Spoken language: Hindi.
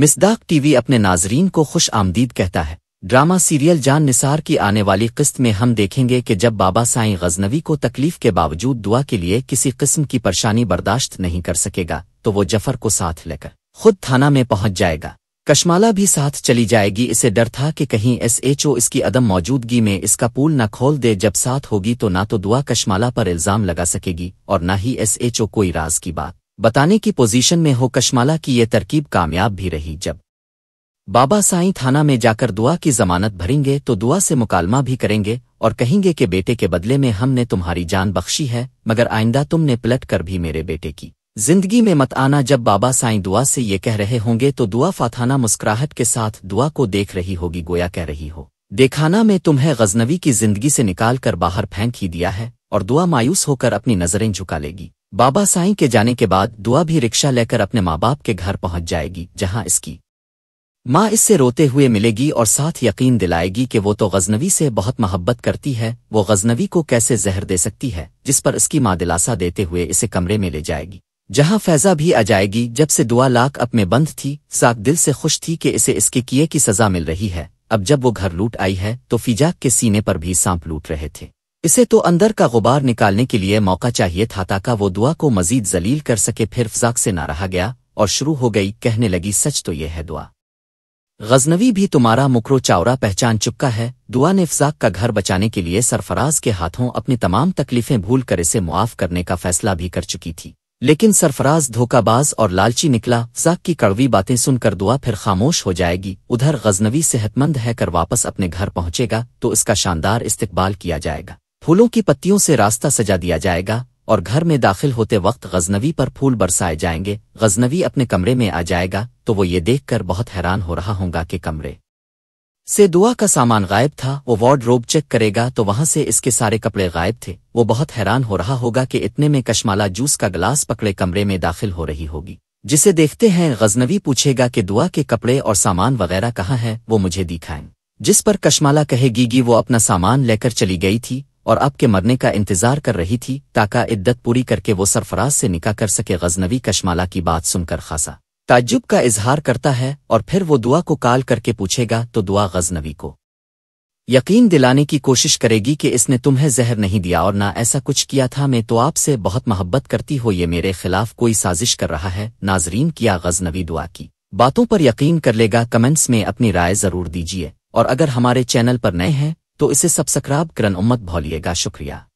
मिसदाक टीवी अपने नाजरीन को खुश आमदीद कहता है ड्रामा सीरियल जान निसार की आने वाली किस्त में हम देखेंगे कि जब बाबा साईं गजनवी को तकलीफ के बावजूद दुआ के लिए किसी किस्म की परेशानी बर्दाश्त नहीं कर सकेगा तो वो जफर को साथ लेकर खुद थाना में पहुंच जाएगा कशमाला भी साथ चली जाएगी इसे डर था कि कहीं एसएचओ इसकी अदम मौजूदगी में इसका पुल न खोल दे जब साथ होगी तो न तो दुआ कशमाला पर इल्ज़ाम लगा सकेगी और ना ही एस एच ओ कोई राज की बात बताने की पोजीशन में हो कशमाला की ये तरकीब कामयाब भी रही जब बाबा साईं थाना में जाकर दुआ की जमानत भरेंगे तो दुआ से मुकालमा भी करेंगे और कहेंगे कि बेटे के बदले में हमने तुम्हारी जान बख्शी है मगर आइंदा तुमने पलट कर भी मेरे बेटे की जिंदगी में मत आना जब बाबा साईं दुआ से ये कह रहे होंगे तो दुआ फाथाना मुस्कुराहट के साथ दुआ को देख रही होगी गोया कह रही हो देखाना में तुम्हें गजनवी की जिंदगी से निकाल कर बाहर फेंक ही दिया है और दुआ मायूस होकर अपनी नज़रें झुका लेगी बाबा साईं के जाने के बाद दुआ भी रिक्शा लेकर अपने माँ बाप के घर पहुंच जाएगी जहां इसकी माँ इससे रोते हुए मिलेगी और साथ यकीन दिलाएगी कि वो तो गजनवी से बहुत मोहब्बत करती है वो गजनवी को कैसे जहर दे सकती है जिस पर इसकी माँ दिलासा देते हुए इसे कमरे में ले जाएगी जहां फैज़ा भी आ जाएगी जब से दुआ लाख अप में बंद थी साथ दिल से खुश थी कि इसे इसके किए की सज़ा मिल रही है अब जब वो घर लूट आई है तो फिजाक के सीने पर भी सांप लूट रहे थे इसे तो अंदर का गुबार निकालने के लिए मौका चाहिए था ताका वो दुआ को मजीद जलील कर सके फिर फजाक से ना रहा गया और शुरू हो गई कहने लगी सच तो ये है दुआ गजनवी भी तुम्हारा मुकरो चावरा पहचान चुका है दुआ ने फजाक का घर बचाने के लिए सरफराज के हाथों अपनी तमाम तकलीफें भूल कर इसे मुआफ करने का फैसला भी कर चुकी थी लेकिन सरफराज धोखाबाज और लालची निकला फजाक की कड़वी बातें सुनकर दुआ फिर खामोश हो जाएगी उधर गजनवी सेहतमंद है कर वापस अपने घर पहुंचेगा तो इसका शानदार इस्तकबाल किया जाएगा फूलों की पत्तियों से रास्ता सजा दिया जाएगा और घर में दाखिल होते वक्त गजनवी पर फूल बरसाए जाएंगे गजनवी अपने कमरे में आ जाएगा तो वो ये देखकर बहुत हैरान हो रहा होगा कि कमरे से दुआ का सामान गायब था वो वार्ड रोब चेक करेगा तो वहां से इसके सारे कपड़े गायब थे वो बहुत हैरान हो रहा होगा कि इतने में कशमाला जूस का गिलास पकड़े कमरे में दाखिल हो रही होगी जिसे देखते हैं गजनवी पूछेगा कि दुआ के कपड़े और सामान वगैरह कहाँ है वो मुझे दिखाएं जिस पर कशमाला कहेगी कि वो अपना सामान लेकर चली गई थी और आपके मरने का इंतजार कर रही थी ताका इद्दत पूरी करके वो सरफराज से निकाह कर सके गजनवी कशमाला की बात सुनकर खासा ताज्जुब का इजहार करता है और फिर वो दुआ को काल करके पूछेगा तो दुआ गजनवी को यकीन दिलाने की कोशिश करेगी कि इसने तुम्हें जहर नहीं दिया और ना ऐसा कुछ किया था मैं तो आपसे बहुत मोहब्बत करती हो ये मेरे खिलाफ कोई साजिश कर रहा है नाजरीन किया गजनवी दुआ की बातों पर यकीन कर लेगा कमेंट्स में अपनी राय जरूर दीजिए और अगर हमारे चैनल पर नए हैं तो इसे सब्सक्राइब करन उम्मत भौलिएगा शुक्रिया